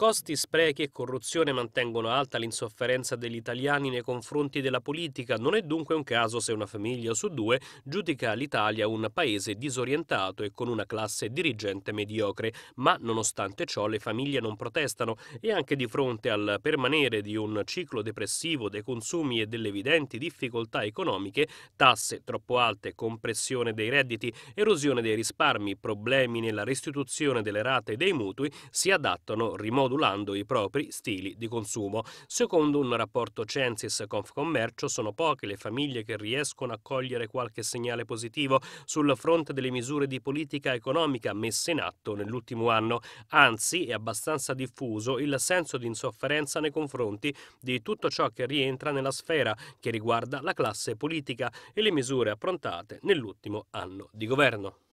Costi, sprechi e corruzione mantengono alta l'insofferenza degli italiani nei confronti della politica. Non è dunque un caso se una famiglia su due giudica l'Italia un paese disorientato e con una classe dirigente mediocre. Ma nonostante ciò le famiglie non protestano e anche di fronte al permanere di un ciclo depressivo dei consumi e delle evidenti difficoltà economiche, tasse troppo alte, compressione dei redditi, erosione dei risparmi, problemi nella restituzione delle rate e dei mutui, si adattano rimodulati modulando i propri stili di consumo. Secondo un rapporto Censis Confcommercio sono poche le famiglie che riescono a cogliere qualche segnale positivo sul fronte delle misure di politica economica messe in atto nell'ultimo anno. Anzi, è abbastanza diffuso il senso di insofferenza nei confronti di tutto ciò che rientra nella sfera che riguarda la classe politica e le misure approntate nell'ultimo anno di governo.